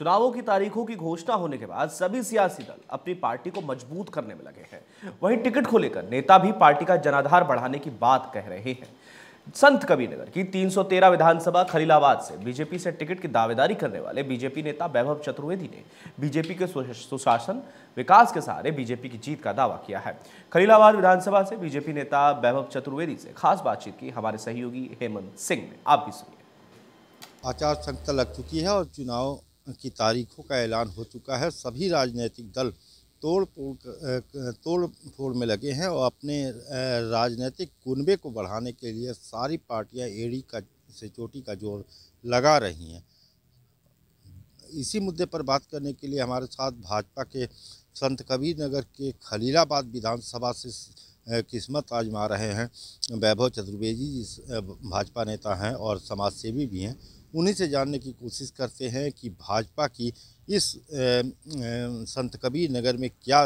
चुनावों की तारीखों की घोषणा होने के बाद सभी सियासी दल अपनी पार्टी को मजबूत करने में लगे हैं वहीं टिकट को लेकर नेता भी पार्टी का जनाधार बढ़ाने की बात कह रहे हैं संत कबीरनगर की 313 विधानसभा खलीलाबाद से बीजेपी से टिकट की दावेदारी करने वाले बीजेपी नेता वैभव चतुर्वेदी ने बीजेपी के सुशासन विकास के सहारे बीजेपी की जीत का दावा किया है खलीलाबाद विधानसभा से बीजेपी नेता वैभव चतुर्वेदी से खास बातचीत की हमारे सहयोगी हेमंत सिंह ने आप भी सुनिए आचार संहिता लग चुकी है और चुनाव की तारीखों का ऐलान हो चुका है सभी राजनीतिक दल तोड़ फोड़ तोड़ फोड़ में लगे हैं और अपने राजनीतिक कुनबे को बढ़ाने के लिए सारी पार्टियां एड़ी का से चोटी का जोर लगा रही हैं इसी मुद्दे पर बात करने के लिए हमारे साथ भाजपा के संत कबीर नगर के खलीलाबाद विधानसभा से किस्मत आजमा रहे हैं वैभव चतुर्वेदी जी भाजपा नेता हैं और समाजसेवी भी हैं उन्हीं से जानने की कोशिश करते हैं कि भाजपा की इस संत कबीर नगर में क्या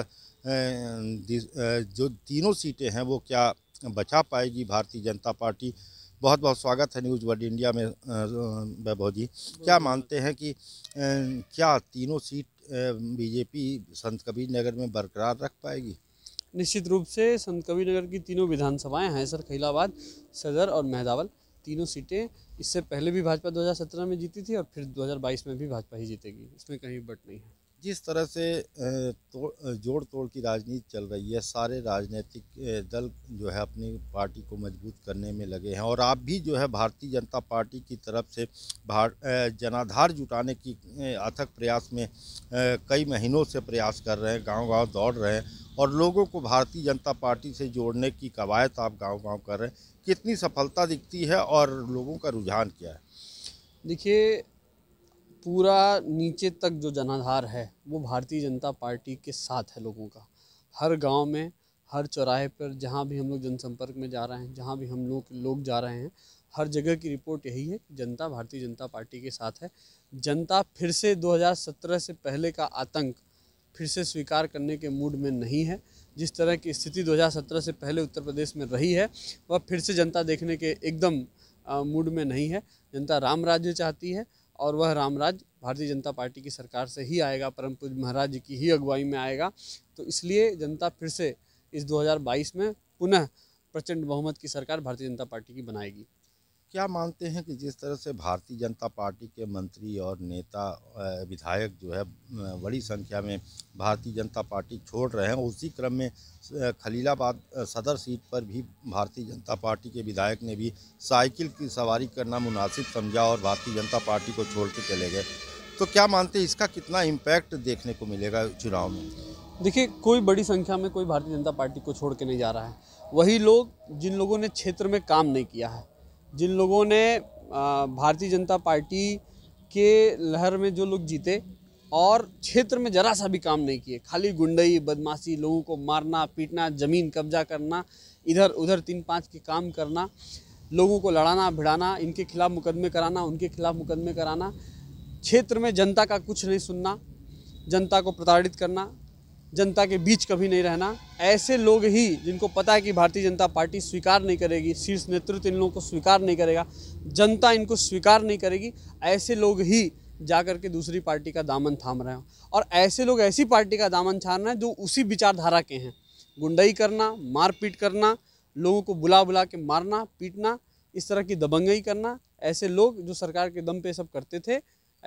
जो तीनों सीटें हैं वो क्या बचा पाएगी भारतीय जनता पार्टी बहुत बहुत स्वागत है न्यूज़ वर्ल्ड इंडिया में वैभव जी क्या मानते हैं कि क्या तीनों सीट बीजेपी संत कबीर नगर में बरकरार रख पाएगी निश्चित रूप से संत कबीर नगर की तीनों विधानसभाएं हैं सर खैलाबाद सदर और महदावल तीनों सीटें इससे पहले भी भाजपा 2017 में जीती थी और फिर 2022 में भी भाजपा ही जीतेगी इसमें कहीं बट नहीं है जिस तरह से तो, जोड़ तोड़ की राजनीति चल रही है सारे राजनीतिक दल जो है अपनी पार्टी को मजबूत करने में लगे हैं और आप भी जो है भारतीय जनता पार्टी की तरफ से भार जनाधार जुटाने की अथक प्रयास में कई महीनों से प्रयास कर रहे हैं गांव गांव दौड़ रहे हैं और लोगों को भारतीय जनता पार्टी से जोड़ने की कवायद आप गांव गांव कर रहे हैं कितनी सफलता दिखती है और लोगों का रुझान क्या है देखिए पूरा नीचे तक जो जनाधार है वो भारतीय जनता पार्टी के साथ है लोगों का हर गांव में हर चौराहे पर जहां भी हम लोग जनसंपर्क में जा रहे हैं जहां भी हम लोग लोग जा रहे हैं हर जगह की रिपोर्ट यही है कि जनता भारतीय जनता पार्टी के साथ है जनता फिर से 2017 से पहले का आतंक फिर से स्वीकार करने के मूड में नहीं है जिस तरह की स्थिति 2017 से पहले उत्तर प्रदेश में रही है वह फिर से जनता देखने के एकदम मूड में नहीं है जनता राम राज्य चाहती है और वह रामराज भारतीय जनता पार्टी की सरकार से ही आएगा परम पूज महाराज जी की ही अगुवाई में आएगा तो इसलिए जनता फिर से इस 2022 में पुनः प्रचंड बहुमत की सरकार भारतीय जनता पार्टी की बनाएगी क्या मानते हैं कि जिस तरह से भारतीय जनता पार्टी के मंत्री और नेता विधायक जो है बड़ी संख्या में भारतीय जनता पार्टी छोड़ रहे हैं उसी क्रम में खलीलाबाद सदर सीट पर भी भारतीय जनता पार्टी के विधायक ने भी साइकिल की सवारी करना मुनासिब समझा और भारतीय जनता पार्टी को छोड़ के चले गए तो क्या मानते हैं इसका कितना इम्पैक्ट देखने को मिलेगा चुनाव में देखिए कोई बड़ी संख्या में कोई भारतीय जनता पार्टी को छोड़ के नहीं जा रहा है वही लोग जिन लोगों ने क्षेत्र में काम नहीं किया है जिन लोगों ने भारतीय जनता पार्टी के लहर में जो लोग जीते और क्षेत्र में ज़रा सा भी काम नहीं किए खाली गुंडई बदमाशी लोगों को मारना पीटना ज़मीन कब्जा करना इधर उधर तीन पाँच के काम करना लोगों को लड़ाना भिड़ाना इनके खिलाफ़ मुकदमे कराना उनके खिलाफ़ मुकदमे कराना क्षेत्र में जनता का कुछ नहीं सुनना जनता को प्रताड़ित करना जनता के बीच कभी नहीं रहना ऐसे लोग ही जिनको पता है कि भारतीय जनता पार्टी स्वीकार नहीं करेगी शीर्ष नेतृत्व इन लोगों को स्वीकार नहीं करेगा जनता इनको स्वीकार नहीं करेगी ऐसे लोग ही जा कर के दूसरी पार्टी का दामन थाम रहे हैं और ऐसे लोग ऐसी पार्टी का दामन थाम रहे हैं जो उसी विचारधारा के हैं गुंडई करना मारपीट करना लोगों को बुला बुला के मारना पीटना इस तरह की दबंगई करना ऐसे लोग जो सरकार के दम पे सब करते थे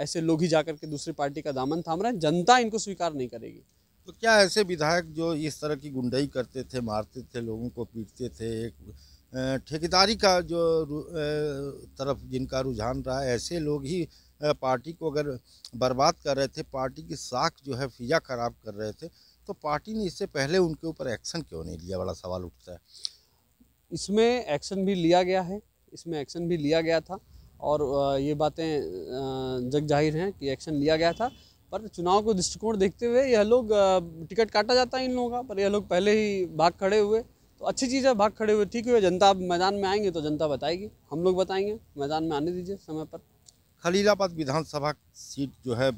ऐसे लोग ही जा कर के दूसरी पार्टी का दामन थाम रहे हैं जनता इनको स्वीकार नहीं करेगी तो क्या ऐसे विधायक जो इस तरह की गुंडाई करते थे मारते थे लोगों को पीटते थे एक ठेकेदारी का जो तरफ जिनका रुझान रहा ऐसे लोग ही पार्टी को अगर बर्बाद कर रहे थे पार्टी की साख जो है फिजा खराब कर रहे थे तो पार्टी ने इससे पहले उनके ऊपर एक्शन क्यों नहीं लिया बड़ा सवाल उठता है इसमें एक्शन भी लिया गया है इसमें एक्शन भी लिया गया था और ये बातें जग जाहिर हैं कि एक्शन लिया गया था पर तो चुनाव को दृष्टिकोण देखते हुए यह लोग टिकट काटा जाता है इन लोगों का पर यह लोग पहले ही भाग खड़े हुए तो अच्छी चीज़ है भाग खड़े हुए ठीक हुए जनता अब मैदान में आएंगे तो जनता बताएगी हम लोग बताएंगे मैदान में आने दीजिए समय पर खलीलाबाद विधानसभा सीट जो है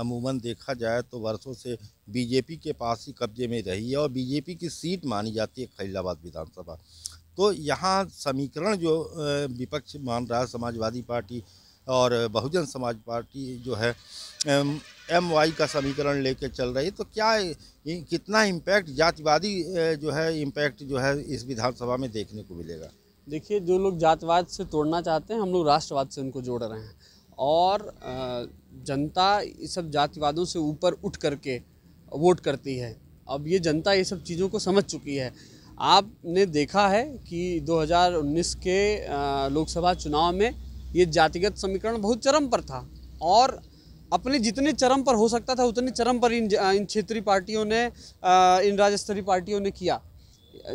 अमूमन देखा जाए तो वर्षों से बीजेपी के पास ही कब्जे में रही है और बीजेपी की सीट मानी जाती है खलीलाबाद विधानसभा तो यहाँ समीकरण जो विपक्ष मान रहा है समाजवादी पार्टी और बहुजन समाज पार्टी जो है एम वाई का समीकरण लेके चल रही है तो क्या कितना इम्पैक्ट जातिवादी जो है इम्पैक्ट जो है इस विधानसभा में देखने को मिलेगा देखिए जो लोग जातवाद से तोड़ना चाहते हैं हम लोग राष्ट्रवाद से उनको जोड़ रहे हैं और जनता इस सब जातिवादों से ऊपर उठ करके वोट करती है अब ये जनता ये सब चीज़ों को समझ चुकी है आपने देखा है कि 2019 के लोकसभा चुनाव में ये जातिगत समीकरण बहुत चरम पर था और अपने जितने चरम पर हो सकता था उतने चरम पर इन इन क्षेत्रीय पार्टियों ने इन राज्य स्तरीय पार्टियों ने किया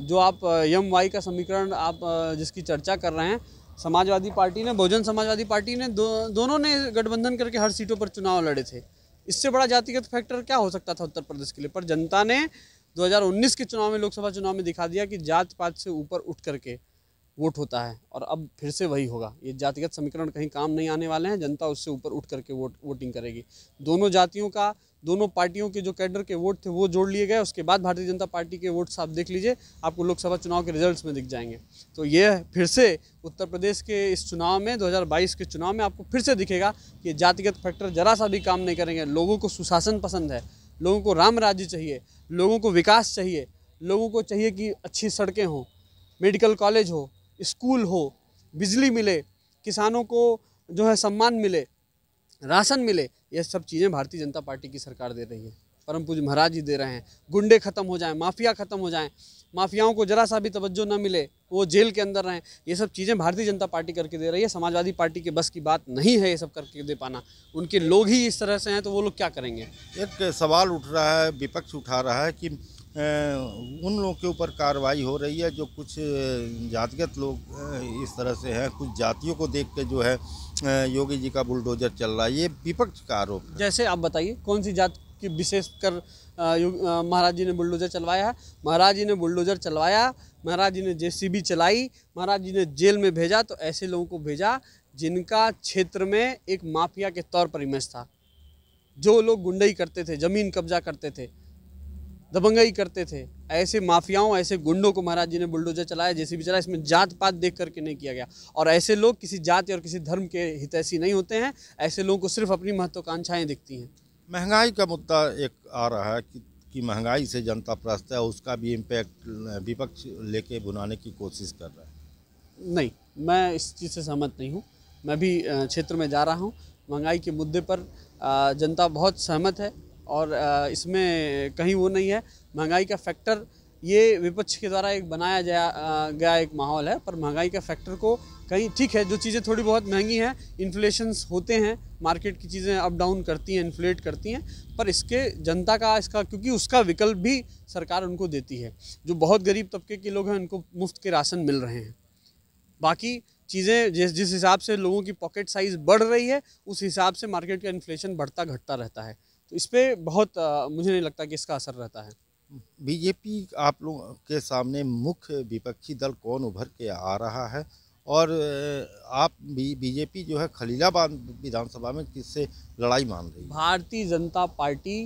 जो आप एम वाई का समीकरण आप जिसकी चर्चा कर रहे हैं समाजवादी पार्टी ने बहुजन समाजवादी पार्टी ने दो, दोनों ने गठबंधन करके हर सीटों पर चुनाव लड़े थे इससे बड़ा जातिगत फैक्टर क्या हो सकता था उत्तर प्रदेश के लिए पर जनता ने 2019 के चुनाव में लोकसभा चुनाव में दिखा दिया कि जात पात से ऊपर उठ करके वोट होता है और अब फिर से वही होगा ये जातिगत समीकरण कहीं काम नहीं आने वाले हैं जनता उससे ऊपर उठ करके वोट वोटिंग करेगी दोनों जातियों का दोनों पार्टियों के जो कैडर के वोट थे वो जोड़ लिए गए उसके बाद भारतीय जनता पार्टी के वोट्स आप देख लीजिए आपको लोकसभा चुनाव के रिजल्ट्स में दिख जाएंगे तो ये फिर से उत्तर प्रदेश के इस चुनाव में 2022 के चुनाव में आपको फिर से दिखेगा कि जातिगत फैक्टर जरा सा भी काम नहीं करेंगे लोगों को सुशासन पसंद है लोगों को राम राज्य चाहिए लोगों को विकास चाहिए लोगों को चाहिए कि अच्छी सड़कें हों मेडिकल कॉलेज हो स्कूल हो बिजली मिले किसानों को जो है सम्मान मिले राशन मिले ये सब चीज़ें भारतीय जनता पार्टी की सरकार दे रही है परम पूज महाराज जी दे रहे हैं गुंडे ख़त्म हो जाएं माफिया ख़त्म हो जाएं माफियाओं को जरा सा भी तवज्जो न मिले वो जेल के अंदर रहें ये सब चीज़ें भारतीय जनता पार्टी करके दे रही है समाजवादी पार्टी के बस की बात नहीं है ये सब करके दे पाना उनके लोग ही इस तरह से हैं तो वो लोग क्या करेंगे एक सवाल उठ रहा है विपक्ष उठा रहा है कि उन लोगों के ऊपर कार्रवाई हो रही है जो कुछ जातिगत लोग इस तरह से हैं कुछ जातियों को देख के जो है योगी जी का बुलडोजर चल रहा है ये विपक्ष का आरोप जैसे आप बताइए कौन सी जात की विशेष कर महाराज जी ने बुलडोजर चलवाया महाराज जी ने बुलडोजर चलवाया महाराज जी ने जे चलाई महाराज जी ने जेल में भेजा तो ऐसे लोगों को भेजा जिनका क्षेत्र में एक माफिया के तौर पर इमेज था जो लोग गुंडई करते थे ज़मीन कब्जा करते थे दबंगाई करते थे ऐसे माफियाओं ऐसे गुंडों को महाराज जी ने बुलडोजर चलाया जैसे भी चलाया इसमें जात पात देख करके नहीं किया गया और ऐसे लोग किसी जाति और किसी धर्म के हितैषी नहीं होते हैं ऐसे लोगों को सिर्फ अपनी महत्वाकांक्षाएँ दिखती हैं महंगाई का मुद्दा एक आ रहा है कि कि महंगाई से जनता प्रस्त है उसका भी इम्पैक्ट विपक्ष लेके बुनाने की कोशिश कर रहा है नहीं मैं इस चीज़ से सहमत नहीं हूँ मैं भी क्षेत्र में जा रहा हूँ महंगाई के मुद्दे पर जनता बहुत सहमत है और इसमें कहीं वो नहीं है महंगाई का फैक्टर ये विपक्ष के द्वारा एक बनाया गया गया एक माहौल है पर महंगाई का फैक्टर को कहीं ठीक है जो चीज़ें थोड़ी बहुत महंगी हैं इन्फ्लेशंस होते हैं मार्केट की चीज़ें अप डाउन करती हैं इन्फ्लेट करती हैं पर इसके जनता का इसका क्योंकि उसका विकल्प भी सरकार उनको देती है जो बहुत गरीब तबके के लोग हैं उनको मुफ्त के राशन मिल रहे हैं बाकी चीज़ें जिस जिस हिसाब से लोगों की पॉकेट साइज़ बढ़ रही है उस हिसाब से मार्केट का इन्फ्लेशन बढ़ता घटता रहता है तो इस पर बहुत आ, मुझे नहीं लगता कि इसका असर रहता है बीजेपी आप लोगों के सामने मुख्य विपक्षी दल कौन उभर के आ रहा है और आप भी बीजेपी जो है खलीलाबाद विधानसभा में किससे लड़ाई मान रही है भारतीय जनता पार्टी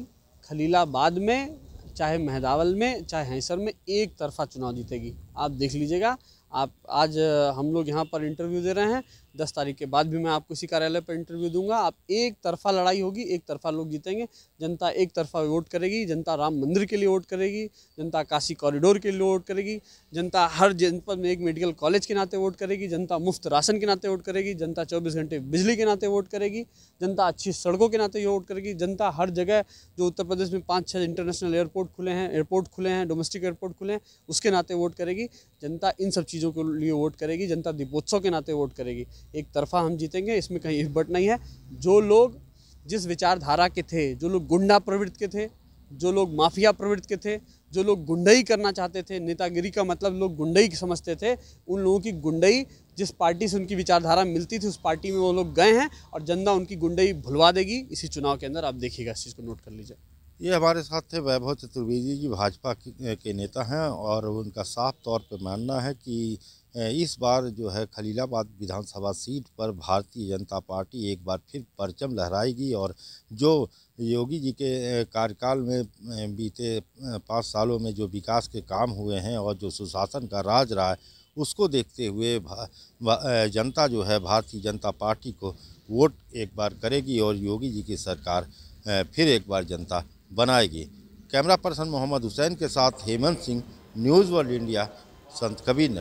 खलीलाबाद में चाहे महदावल में चाहे हैसर में एक तरफा चुनाव जीतेगी आप देख लीजिएगा आप आज हम लोग यहाँ पर इंटरव्यू दे रहे हैं दस तारीख के बाद भी मैं आपको इसी कार्यालय पर इंटरव्यू दूंगा आप एक तरफा लड़ाई होगी एक तरफा लोग जीतेंगे जनता एक तरफा वोट करेगी जनता राम मंदिर के लिए वोट करेगी जनता काशी कॉरिडोर के लिए वोट करेगी जनता हर जनपद में एक मेडिकल कॉलेज के नाते वोट करेगी जनता मुफ्त राशन के नाते वोट करेगी जनता चौबीस घंटे बिजली के नाते वोट करेगी जनता अच्छी सड़कों के नाते वोट करेगी जनता हर जगह जो उत्तर प्रदेश में पाँच छः इंटरनेशनल एयरपोर्ट खुले हैं एयरपोर्ट खुले हैं डोमेस्टिक एयरपोर्ट खुले हैं उसके नाते वोट करेगी जनता इन सब चीज़ों के लिए वोट करेगी जनता दीपोत्सव के नाते वोट करेगी एक तरफा हम जीतेंगे इसमें कहीं बट नहीं है जो लोग जिस विचारधारा के थे जो लोग गुंडा प्रवृत्ति के थे जो लोग माफिया प्रवृत्त के थे जो लोग गुंडई करना चाहते थे नेतागिरी का मतलब लोग गुंडई समझते थे उन लोगों की गुंडई जिस पार्टी से उनकी विचारधारा मिलती थी उस पार्टी में वो लोग गए हैं और जनता उनकी गुंडई भुलवा देगी इसी चुनाव के अंदर आप देखिएगा इस चीज़ को नोट कर लीजिए ये हमारे साथ थे वैभव चतुर्वेदी जी भाजपा के नेता हैं और उनका साफ तौर पर मानना है कि इस बार जो है खलीलाबाद विधानसभा सीट पर भारतीय जनता पार्टी एक बार फिर परचम लहराएगी और जो योगी जी के कार्यकाल में बीते पाँच सालों में जो विकास के काम हुए हैं और जो सुशासन का राज रहा है उसको देखते हुए जनता जो है भारतीय जनता पार्टी को वोट एक बार करेगी और योगी जी की सरकार फिर एक बार जनता बनाएगी कैमरा पर्सन मोहम्मद हुसैन के साथ Hemant Singh news world India Sant Kabir